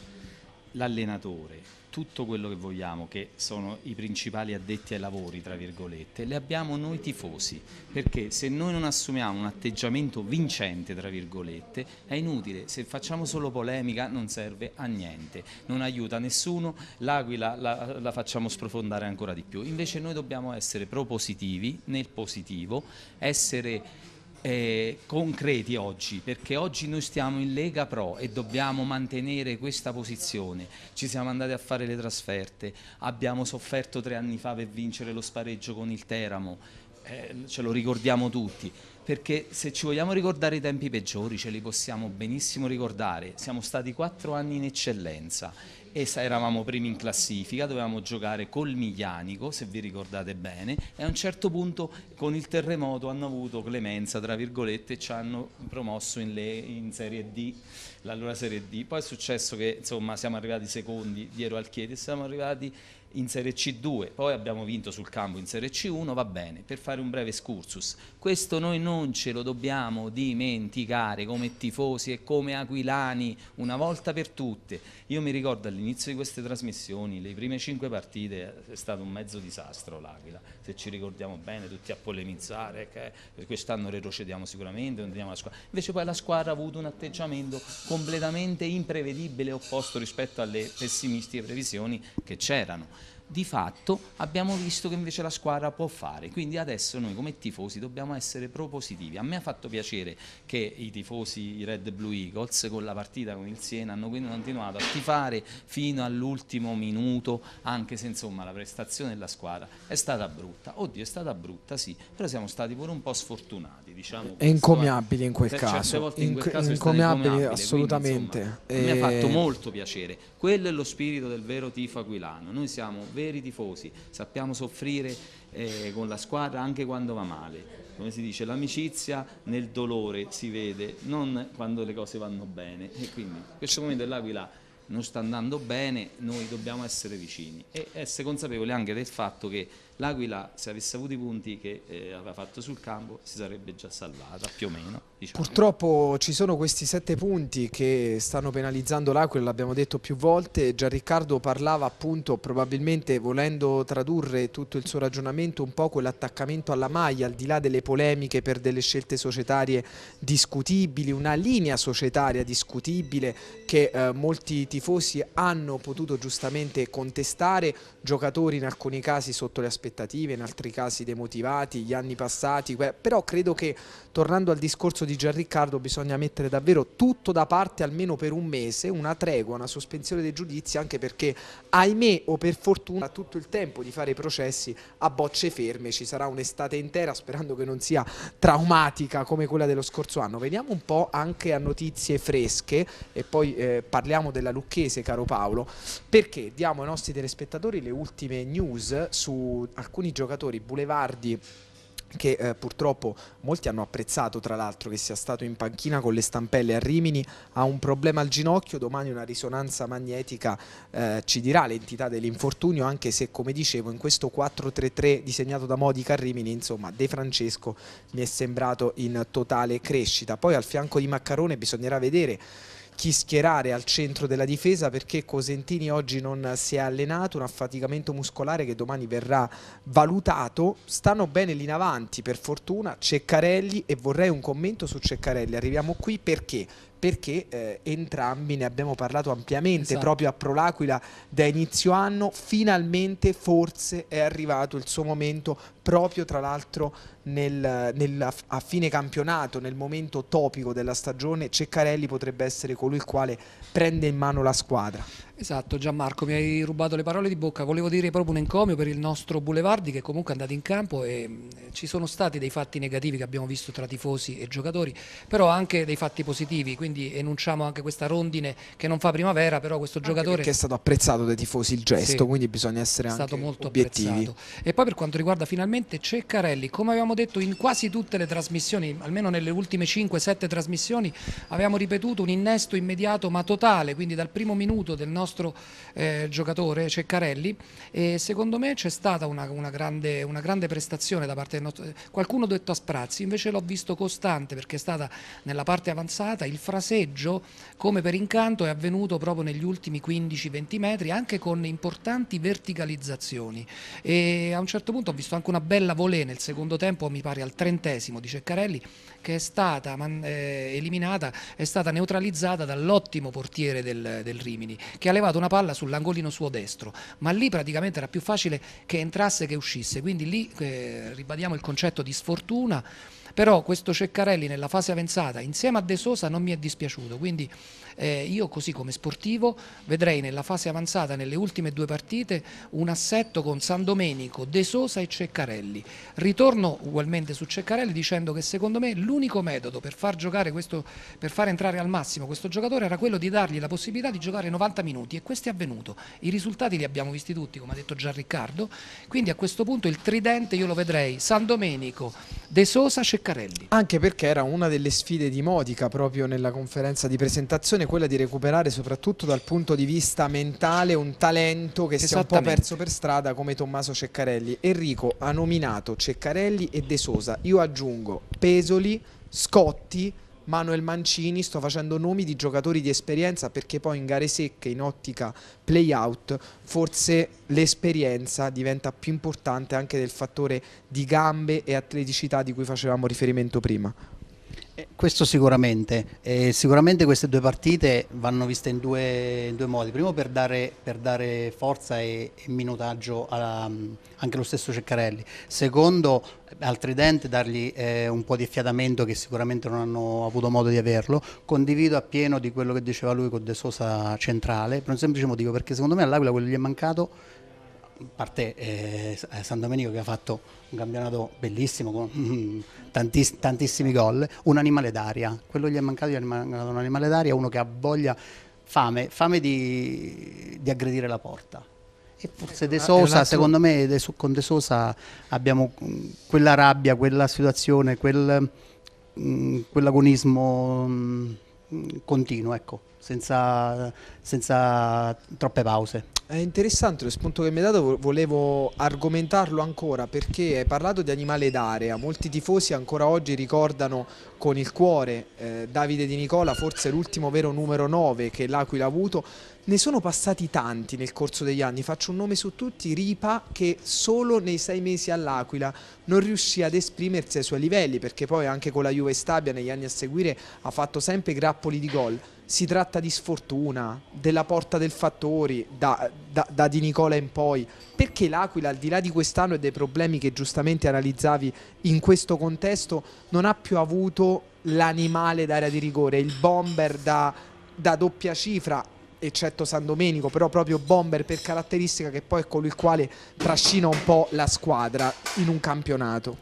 C: l'allenatore, tutto quello che vogliamo, che sono i principali addetti ai lavori, tra virgolette, le abbiamo noi tifosi, perché se noi non assumiamo un atteggiamento vincente, tra virgolette, è inutile, se facciamo solo polemica non serve a niente, non aiuta nessuno, l'aquila la, la facciamo sprofondare ancora di più, invece noi dobbiamo essere propositivi nel positivo, essere eh, concreti oggi, perché oggi noi stiamo in Lega Pro e dobbiamo mantenere questa posizione. Ci siamo andati a fare le trasferte, abbiamo sofferto tre anni fa per vincere lo spareggio con il Teramo, eh, ce lo ricordiamo tutti. Perché se ci vogliamo ricordare i tempi peggiori ce li possiamo benissimo ricordare. Siamo stati quattro anni in eccellenza e eravamo primi in classifica, dovevamo giocare col Miglianico, se vi ricordate bene, e a un certo punto con il terremoto hanno avuto clemenza, tra virgolette, e ci hanno promosso in, le, in Serie D, l'allora Serie D. Poi è successo che insomma siamo arrivati secondi dietro al Chieti e siamo arrivati in Serie C2, poi abbiamo vinto sul campo in Serie C1, va bene, per fare un breve excursus. Questo noi non ce lo dobbiamo dimenticare come tifosi e come aquilani una volta per tutte. Io mi ricordo all'inizio di queste trasmissioni, le prime cinque partite è stato un mezzo disastro l'Aquila, se ci ricordiamo bene, tutti a polemizzare, eh, quest'anno retrocediamo sicuramente, non diamo la squadra. Invece poi la squadra ha avuto un atteggiamento completamente imprevedibile, opposto rispetto alle pessimistiche previsioni che c'erano di fatto abbiamo visto che invece la squadra può fare, quindi adesso noi come tifosi dobbiamo essere propositivi. A me ha fatto piacere che i tifosi i Red Blue Eagles con la partita con il Siena hanno quindi continuato a tifare fino all'ultimo minuto, anche se insomma la prestazione della squadra è stata brutta. Oddio, è stata brutta, sì, però siamo stati pure un po' sfortunati, diciamo. È incommiabile in quel caso. Certe volte in, incommiabile, assolutamente. Quindi, insomma, e... Mi ha fatto eh, molto piacere. Quello è lo spirito del vero tifo aquilano. Noi siamo veri tifosi, sappiamo soffrire eh, con la squadra anche quando va male. Come si dice, l'amicizia nel dolore si vede, non quando le cose vanno bene. E quindi in questo momento l'Aquila non sta andando bene, noi dobbiamo essere vicini e essere consapevoli anche del fatto che l'Aquila, se avesse avuto i punti che eh, aveva fatto sul campo, si sarebbe già salvata più o meno. Diciamo.
A: Purtroppo ci sono questi sette punti che stanno penalizzando l'Aquila, l'abbiamo detto più volte. Gian Riccardo parlava appunto, probabilmente volendo tradurre tutto il suo ragionamento, un po' quell'attaccamento alla maglia, al di là delle polemiche per delle scelte societarie discutibili, una linea societaria discutibile che eh, molti tifosi tifosi hanno potuto giustamente contestare, giocatori in alcuni casi sotto le aspettative, in altri casi demotivati, gli anni passati, però credo che tornando al discorso di Gian Riccardo bisogna mettere davvero tutto da parte almeno per un mese, una tregua, una sospensione dei giudizi anche perché ahimè o per fortuna ha tutto il tempo di fare i processi a bocce ferme, ci sarà un'estate intera sperando che non sia traumatica come quella dello scorso anno. Veniamo un po' anche a notizie fresche e poi eh, parliamo della Lucca Lucchese, caro Paolo, perché diamo ai nostri telespettatori le ultime news su alcuni giocatori boulevardi che eh, purtroppo molti hanno apprezzato tra l'altro che sia stato in panchina con le stampelle a Rimini, ha un problema al ginocchio, domani una risonanza magnetica eh, ci dirà l'entità dell'infortunio anche se come dicevo in questo 4-3-3 disegnato da Modica a Rimini insomma De Francesco mi è sembrato in totale crescita, poi al fianco di Maccarone bisognerà vedere chi schierare al centro della difesa perché Cosentini oggi non si è allenato, un affaticamento muscolare che domani verrà valutato, stanno bene lì in avanti per fortuna Ceccarelli e vorrei un commento su Ceccarelli, arriviamo qui perché? perché eh, entrambi ne abbiamo parlato ampiamente esatto. proprio a Prolaquila da inizio anno, finalmente forse è arrivato il suo momento proprio tra l'altro nel, nel, a fine campionato, nel momento topico della stagione, Ceccarelli potrebbe essere colui il quale prende in mano la squadra.
D: Esatto Gianmarco, mi hai rubato le parole di bocca, volevo dire proprio un encomio per il nostro Boulevardi che comunque è andato in campo e mm, ci sono stati dei fatti negativi che abbiamo visto tra tifosi e giocatori, però anche dei fatti positivi, quindi enunciamo anche questa rondine che non fa primavera, però questo anche giocatore... Che è stato
A: apprezzato dai tifosi il gesto, sì, quindi bisogna essere anche stato molto obiettivi.
D: apprezzato. E poi per quanto riguarda finalmente Ceccarelli, come avevamo detto in quasi tutte le trasmissioni, almeno nelle ultime 5-7 trasmissioni, avevamo ripetuto un innesto immediato ma totale, quindi dal primo minuto del nostro nostro eh, giocatore Ceccarelli e secondo me c'è stata una, una, grande, una, grande, prestazione da parte del nostro... Qualcuno ha detto a Sprazzi, invece l'ho visto costante perché è stata nella parte avanzata, il fraseggio come per incanto è avvenuto proprio negli ultimi 15-20 metri anche con importanti verticalizzazioni e a un certo punto ho visto anche una bella volée nel secondo tempo, mi pare al trentesimo di Ceccarelli che è stata eh, eliminata, è stata neutralizzata dall'ottimo portiere del, del, Rimini, che ha levato una palla sull'angolino suo destro, ma lì praticamente era più facile che entrasse che uscisse, quindi lì eh, ribadiamo il concetto di sfortuna però questo Ceccarelli nella fase avanzata insieme a De Sosa non mi è dispiaciuto, quindi eh, io così come sportivo vedrei nella fase avanzata nelle ultime due partite un assetto con San Domenico, De Sosa e Ceccarelli. Ritorno ugualmente su Ceccarelli dicendo che secondo me l'unico metodo per far, questo, per far entrare al massimo questo giocatore era quello di dargli la possibilità di giocare 90 minuti e questo è avvenuto. I risultati li abbiamo visti tutti, come ha detto già Riccardo, quindi a questo punto il tridente io lo vedrei San Domenico, De Sosa, Ceccarelli Ceccarelli.
A: Anche perché era una delle sfide di Modica proprio nella conferenza di presentazione, quella di recuperare soprattutto dal punto di vista mentale un talento che si è un po' perso per strada come Tommaso Ceccarelli. Enrico ha nominato Ceccarelli e De Sosa, io aggiungo Pesoli, Scotti, Manuel Mancini, sto facendo nomi di giocatori di esperienza perché poi in gare secche, in ottica play-out, forse l'esperienza diventa più importante anche del fattore di gambe e atleticità di cui facevamo riferimento prima.
B: Eh, questo sicuramente, eh, sicuramente queste due partite vanno viste in due, in due modi, primo per dare, per dare forza e, e minutaggio a, anche allo stesso Ceccarelli, secondo al Tridente dargli eh, un po' di affiatamento che sicuramente non hanno avuto modo di averlo, condivido appieno di quello che diceva lui con De Sosa centrale, per un semplice motivo perché secondo me all'Aquila quello gli è mancato parte eh, eh, San Domenico che ha fatto un campionato bellissimo con mm, tantiss tantissimi gol, un animale d'aria, quello gli è mancato, gli è mancato un animale d'aria, uno che ha voglia, fame, fame di, di aggredire la porta. E forse De Sosa, secondo me De so con De Sosa abbiamo mm, quella rabbia, quella situazione, quel, mh, mm, quell'agonismo mm, continuo, ecco senza, senza troppe pause.
A: È interessante lo spunto che mi hai
B: dato, volevo
A: argomentarlo ancora perché hai parlato di animale d'area, molti tifosi ancora oggi ricordano con il cuore eh, Davide Di Nicola, forse l'ultimo vero numero 9 che l'Aquila ha avuto, ne sono passati tanti nel corso degli anni, faccio un nome su tutti, Ripa che solo nei sei mesi all'Aquila non riuscì ad esprimersi ai suoi livelli perché poi anche con la Juve Stabia negli anni a seguire ha fatto sempre grappoli di gol. Si tratta di sfortuna, della porta del Fattori, da, da, da Di Nicola in poi. Perché l'Aquila, al di là di quest'anno e dei problemi che giustamente analizzavi in questo contesto, non ha più avuto l'animale d'area di rigore, il bomber da, da doppia cifra eccetto San Domenico, però proprio Bomber per caratteristica che poi è colui il quale trascina un po' la squadra in un campionato.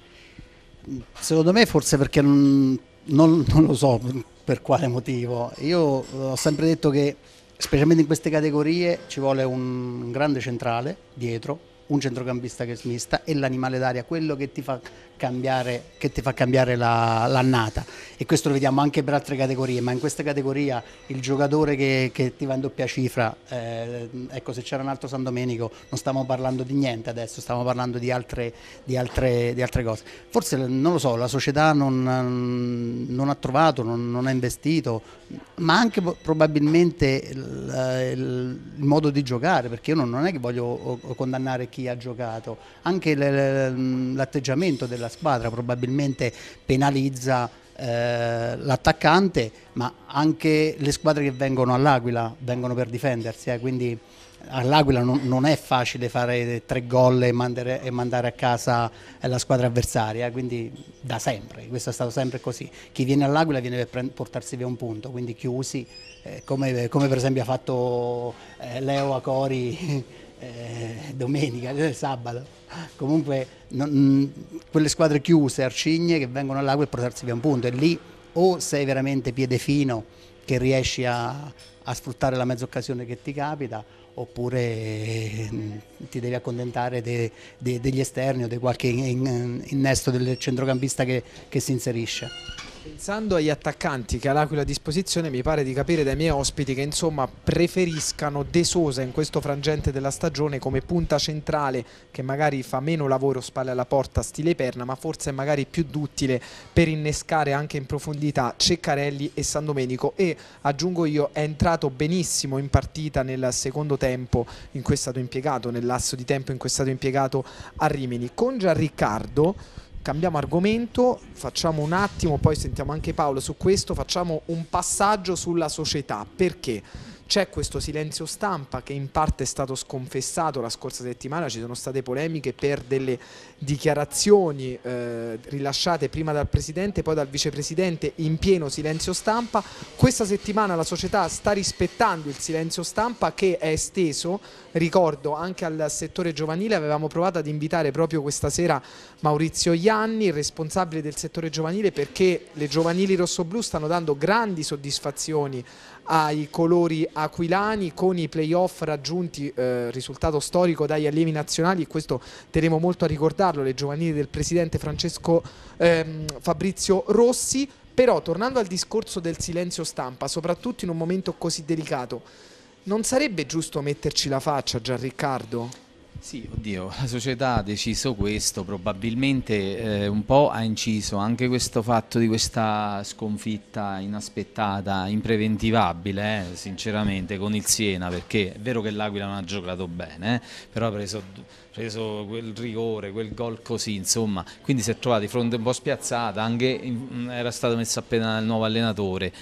B: Secondo me forse perché non, non, non lo so per quale motivo, io eh, ho sempre detto che specialmente in queste categorie ci vuole un grande centrale dietro un centrocampista che smista e l'animale d'aria, quello che ti fa cambiare, che ti fa cambiare la, l'annata. E questo lo vediamo anche per altre categorie, ma in questa categoria il giocatore che, che ti va in doppia cifra, eh, ecco se c'era un altro San Domenico non stiamo parlando di niente adesso, stiamo parlando di altre, di altre, di altre cose. Forse non lo so, la società non, non ha trovato, non, non, ha investito, ma anche probabilmente il, eh, il, il modo di giocare, perché io non, non è che voglio condannare chi chi ha giocato, anche l'atteggiamento della squadra probabilmente penalizza eh, l'attaccante, ma anche le squadre che vengono all'Aquila vengono per difendersi, eh, quindi all'Aquila non, non, è facile fare tre gol e mandare, e mandare a casa eh, la squadra avversaria, eh, quindi da sempre, questo è stato sempre così. Chi viene all'Aquila viene per portarsi via un punto, quindi chiusi, eh, come, come, per esempio ha fatto eh, Leo Acori eh, domenica, eh, sabato. Comunque non, mm, quelle squadre chiuse, arcigne, che vengono all'acqua e portarsi via un punto. E lì o sei veramente piede fino che riesci a, a sfruttare la mezza occasione che ti capita, oppure eh, ti devi accontentare de, de, degli esterni o di qualche innesto del centrocampista che, che si inserisce.
A: Pensando agli attaccanti che ha l'Aquila a disposizione mi pare di capire dai miei ospiti che insomma preferiscano De Sosa in questo frangente della stagione come punta centrale che magari fa meno lavoro spalle alla porta stile perna ma forse è magari più duttile per innescare anche in profondità Ceccarelli e San Domenico e aggiungo io è entrato benissimo in partita nel secondo tempo in cui è stato impiegato, nel lasso di tempo in cui è stato impiegato a Rimini con Gian Riccardo cambiamo argomento, facciamo un attimo, poi sentiamo anche Paolo su questo, facciamo un passaggio sulla società. Perché? C'è questo silenzio stampa che in parte è stato sconfessato la scorsa settimana, ci sono state polemiche per delle dichiarazioni eh, rilasciate prima dal Presidente e poi dal Vicepresidente in pieno silenzio stampa. Questa settimana la società sta rispettando il silenzio stampa che è esteso, ricordo, anche al settore giovanile. Avevamo provato ad invitare proprio questa sera Maurizio Ianni, responsabile del settore giovanile, perché le giovanili rossoblù stanno dando grandi soddisfazioni ai colori aquilani con i playoff raggiunti, eh, risultato storico dagli allievi nazionali e questo terremo molto a ricordarlo, le giovanili del presidente Francesco ehm, Fabrizio Rossi. Però tornando al discorso del silenzio stampa, soprattutto in un momento così delicato, non sarebbe giusto metterci la faccia, Gian Riccardo?
C: Sì, oddio, la società ha deciso questo, probabilmente eh, un po' ha inciso anche questo fatto di questa sconfitta inaspettata, impreventivabile, eh, sinceramente, con il Siena, perché è vero che l'Aquila non ha giocato bene, eh, però ha preso preso quel rigore, quel gol così, insomma, quindi si è trovato di fronte un po' spiazzata, anche era stato messo appena il nuovo allenatore.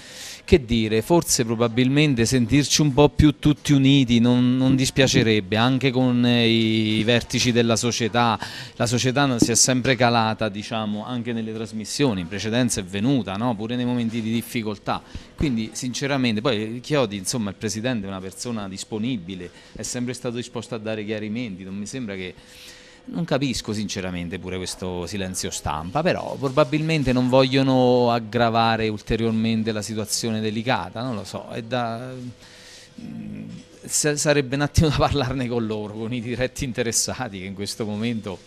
C: Che dire, forse probabilmente sentirci un po' più tutti uniti non, non dispiacerebbe, anche con eh, i vertici della società, la società si è sempre calata diciamo, anche nelle trasmissioni, in precedenza è venuta, no? pure nei momenti di difficoltà quindi sinceramente, poi Chiodi insomma il Presidente è una persona disponibile, è sempre stato disposto a dare chiarimenti, non mi sembra che... Non capisco sinceramente pure questo silenzio stampa, però probabilmente non vogliono aggravare ulteriormente la situazione delicata, non lo so, è da... Mm, sarebbe un attimo da parlarne con loro, con i diretti interessati che in questo momento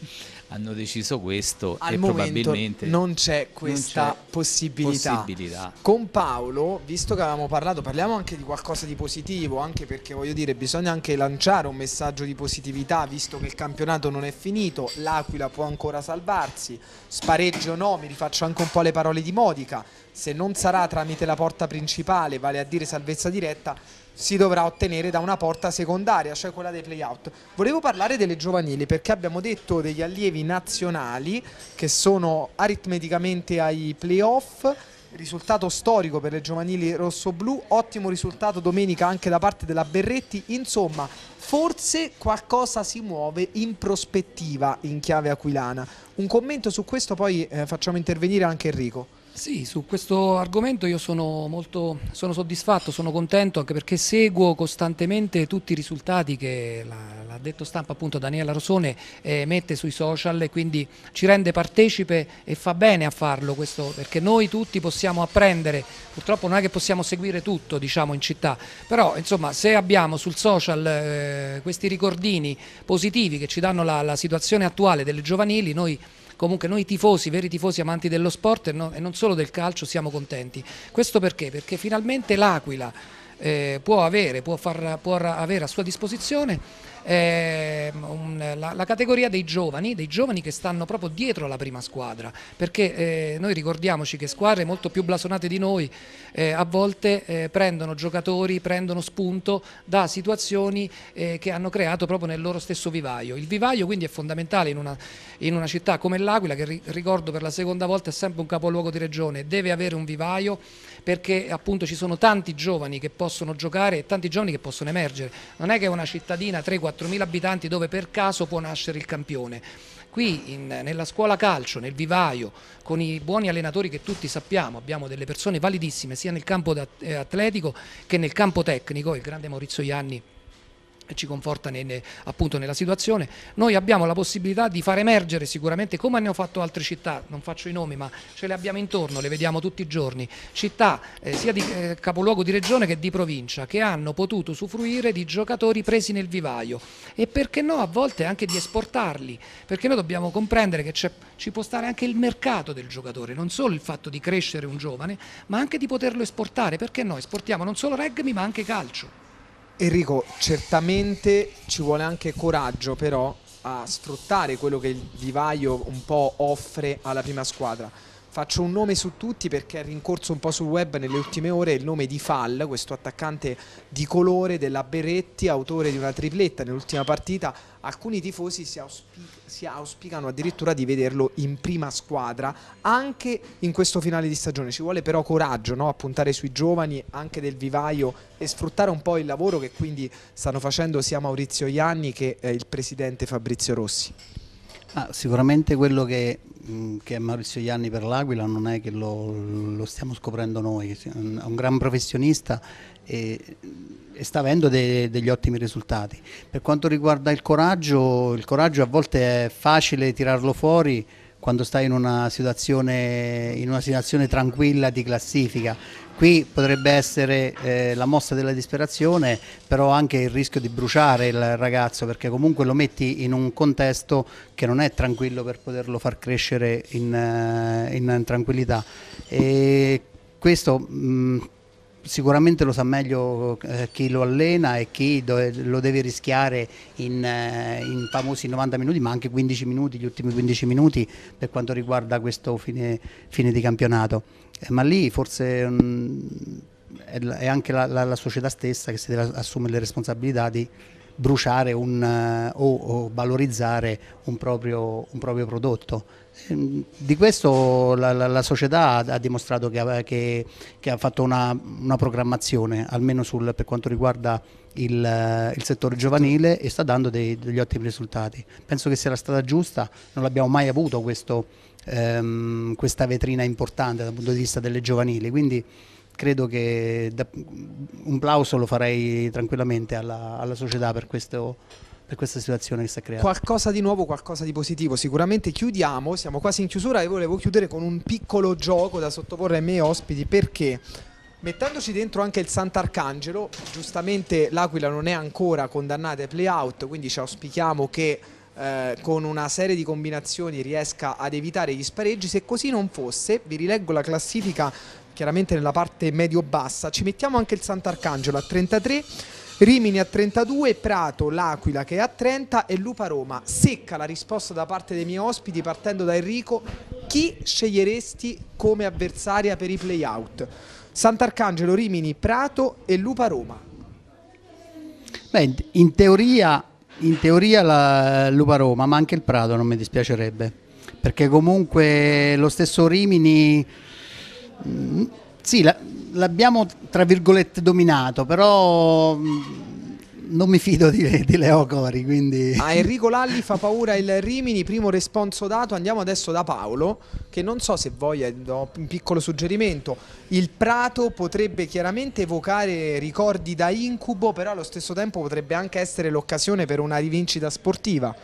C: hanno deciso questo Al e probabilmente non c'è questa non c'è possibilità. possibilità.
A: Con Paolo, visto che avevamo parlato, parliamo anche di qualcosa di positivo, anche perché voglio dire, bisogna anche lanciare un messaggio di positività, visto che il campionato non è finito, l'Aquila può ancora salvarsi, spareggio no, mi rifaccio anche un po' le parole di Modica, se non sarà tramite la porta principale, vale a dire salvezza diretta, si dovrà ottenere da una porta secondaria, cioè quella dei playout. Volevo parlare delle giovanili perché abbiamo detto degli allievi nazionali che sono aritmeticamente ai playoff. Risultato storico per le giovanili rosso-blu, ottimo risultato domenica anche da parte della Berretti, insomma forse qualcosa si muove in prospettiva in chiave aquilana. Un commento su questo poi eh, facciamo intervenire anche Enrico.
D: Sì, su questo argomento io sono molto sono soddisfatto, sono contento anche perché seguo costantemente tutti i risultati che l'ha detto stampa appunto Daniela Rosone eh, mette sui social e quindi ci rende partecipe e fa bene a farlo questo perché noi tutti possiamo apprendere, purtroppo non è che possiamo seguire tutto diciamo in città, però insomma se abbiamo sul social eh, questi ricordini positivi che ci danno la, la situazione attuale delle giovanili noi comunque noi tifosi, veri tifosi amanti dello sport e, no, e non solo del calcio, siamo contenti. Questo perché? Perché finalmente l'Aquila eh, può, avere, può, far, può avere a sua disposizione eh, un, la, la, categoria dei giovani, dei giovani che stanno proprio dietro alla prima squadra, perché eh, noi ricordiamoci che squadre molto più blasonate di noi eh, a volte eh, prendono giocatori, prendono spunto da situazioni eh, che hanno creato proprio nel loro stesso vivaio. Il vivaio quindi è fondamentale in una, in una città come l'Aquila che ri, ricordo per la seconda volta è sempre un capoluogo di regione, deve avere un vivaio perché appunto ci sono tanti giovani che possono giocare e tanti giovani che possono emergere. Non è che è una cittadina 3-4 4.000 abitanti dove per caso può nascere il campione. Qui in, nella scuola calcio, nel vivaio, con i buoni allenatori che tutti sappiamo, abbiamo delle persone validissime sia nel campo eh, atletico che nel campo tecnico, il grande Maurizio Ianni ci conforta nelle, appunto nella situazione. Noi abbiamo la possibilità di far emergere sicuramente, come hanno fatto altre città, non faccio i nomi ma ce le abbiamo intorno, le vediamo tutti i giorni, città eh, sia di eh, capoluogo di regione che di provincia che hanno potuto usufruire di giocatori presi nel vivaio e perché no a volte anche di esportarli, perché noi dobbiamo comprendere che ci può stare anche il mercato del giocatore, non solo il fatto di crescere un giovane ma anche di poterlo esportare, perché noi esportiamo non solo rugby ma anche calcio.
A: Enrico, certamente ci vuole anche coraggio però a sfruttare quello che il vivaio un po' offre alla prima squadra Faccio un nome su tutti perché è rincorso un po' sul web nelle ultime ore il nome di Fall, questo attaccante di colore della Beretti, autore di una tripletta nell'ultima partita. Alcuni tifosi si, auspi si, auspicano addirittura di vederlo in prima squadra anche in questo finale di stagione. Ci vuole però coraggio no? a puntare sui giovani anche del vivaio e sfruttare un po' il lavoro che
B: quindi stanno facendo sia Maurizio Ianni che eh, il presidente Fabrizio Rossi. Ah, sicuramente quello che, mm, che, è Maurizio Ianni per l'Aquila non è che lo, lo stiamo scoprendo noi, è un gran professionista e, e sta avendo de, degli ottimi risultati. Per quanto riguarda il coraggio, il coraggio a volte è facile tirarlo fuori quando stai in una situazione, in una situazione tranquilla di classifica. Qui potrebbe essere eh, la mossa della disperazione, però anche il rischio di bruciare il ragazzo, perché comunque lo metti in un contesto che non è tranquillo per poterlo far crescere in, eh, in tranquillità. E questo mh, mm, sicuramente lo sa meglio eh, chi lo allena e chi lo deve rischiare in, eh, in, famosi 90 minuti, ma anche 15 minuti, gli ultimi 15 minuti per quanto riguarda questo fine, fine di campionato. Eh, ma lì forse mh, mm, è, anche la, la, la società stessa che si deve assumere le responsabilità di bruciare un, eh, o, o, valorizzare un proprio, un proprio, prodotto. Ehm, di questo la, la, la società ha dimostrato che, che, che ha fatto una, una programmazione, almeno sul, per quanto riguarda il, eh, il, settore giovanile e sta dando dei, degli ottimi risultati. Penso che sia la strada giusta, non abbiamo mai avuto questo, ehm, questa vetrina importante dal punto di vista delle giovanili, quindi credo che da, un plauso lo farei tranquillamente alla, alla società per questo, per questa situazione che sta creando.
A: Qualcosa di nuovo, qualcosa di positivo. Sicuramente chiudiamo, siamo quasi in chiusura e volevo chiudere con un piccolo gioco da sottoporre ai miei ospiti perché mettendoci dentro anche il Sant'Arcangelo, giustamente l'Aquila non è ancora condannata ai playout, quindi ci auspichiamo che eh, con una serie di combinazioni riesca ad evitare gli spareggi. Se così non fosse, vi rileggo la classifica chiaramente nella parte medio-bassa. Ci mettiamo anche il Sant'Arcangelo a 33. Rimini a 32, Prato, L'Aquila che è a 30 e Lupa Roma. Secca la risposta da parte dei miei ospiti partendo da Enrico. Chi sceglieresti come avversaria per i playout? Sant'Arcangelo, Rimini, Prato e Lupa Roma.
B: Beh, in teoria, in teoria la Lupa Roma, ma anche il Prato non mi dispiacerebbe, perché comunque lo stesso Rimini Mm, sì, l'abbiamo tra virgolette dominato, però mm, non mi fido di, di Leo Cori. Quindi... A ah, Enrico Lalli fa paura il Rimini,
A: primo responso dato. Andiamo adesso da Paolo, che non so se voglia, do un piccolo suggerimento. Il Prato potrebbe chiaramente evocare ricordi da incubo, però allo stesso tempo potrebbe anche essere l'occasione per una rivincita sportiva.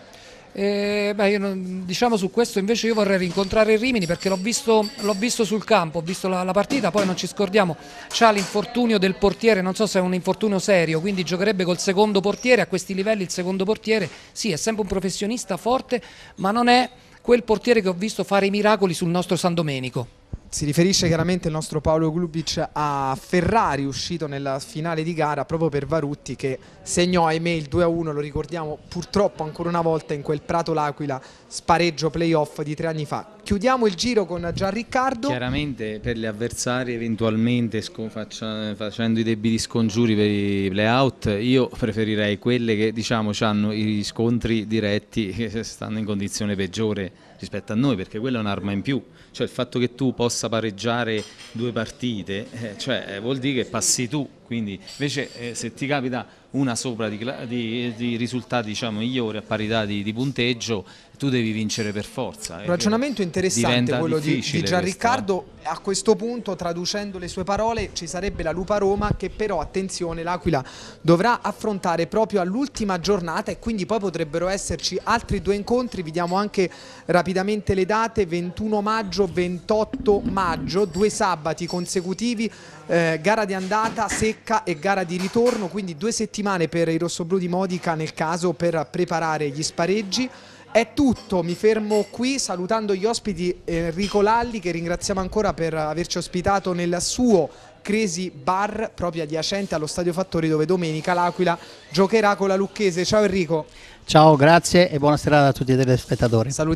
D: Eh, beh, non, diciamo su questo invece io vorrei rincontrare Rimini perché l'ho visto, visto, sul campo, ho visto la, la, partita, poi non ci scordiamo, c'ha l'infortunio del portiere, non so se è un infortunio serio, quindi giocherebbe col secondo portiere, a questi livelli il secondo portiere sì è sempre un professionista forte ma non è quel portiere che ho visto fare i miracoli sul nostro San Domenico
A: si riferisce chiaramente il nostro Paolo Glubic a Ferrari uscito nella finale di gara proprio per Varutti che segnò ahimè il 2-1 lo ricordiamo purtroppo ancora una volta in quel Prato L'Aquila spareggio playoff di tre anni fa chiudiamo il giro con Gian Riccardo chiaramente
C: per gli avversari eventualmente facendo i debiti scongiuri per i playout io preferirei quelle che diciamo hanno i scontri diretti che stanno in condizione peggiore rispetto a noi perché quella è un'arma in più cioè il fatto che tu possa pareggiare due partite eh, cioè, eh, vuol dire che passi tu, quindi invece eh, se ti capita una sopra di, di, di risultati diciamo, migliori a parità di, di punteggio tu devi vincere per forza. Un eh, ragionamento cioè, interessante quello di, di Gianriccardo,
A: questa... a questo punto traducendo le sue parole ci sarebbe la Lupa Roma che però attenzione l'Aquila dovrà affrontare proprio all'ultima giornata e quindi poi potrebbero esserci altri due incontri, vi diamo anche rapidamente le date, 21 maggio, 28 maggio, due sabati consecutivi, eh, gara di andata secca e gara di ritorno, quindi due settimane per i rossoblù di Modica nel caso per preparare gli spareggi. È tutto, mi fermo qui salutando gli ospiti Enrico Lalli che ringraziamo ancora per averci ospitato nel suo Crazy Bar proprio adiacente allo Stadio Fattori dove domenica l'Aquila giocherà con la Lucchese. Ciao Enrico.
B: Ciao, grazie e buona serata a tutti i telespettatori. Salutiamo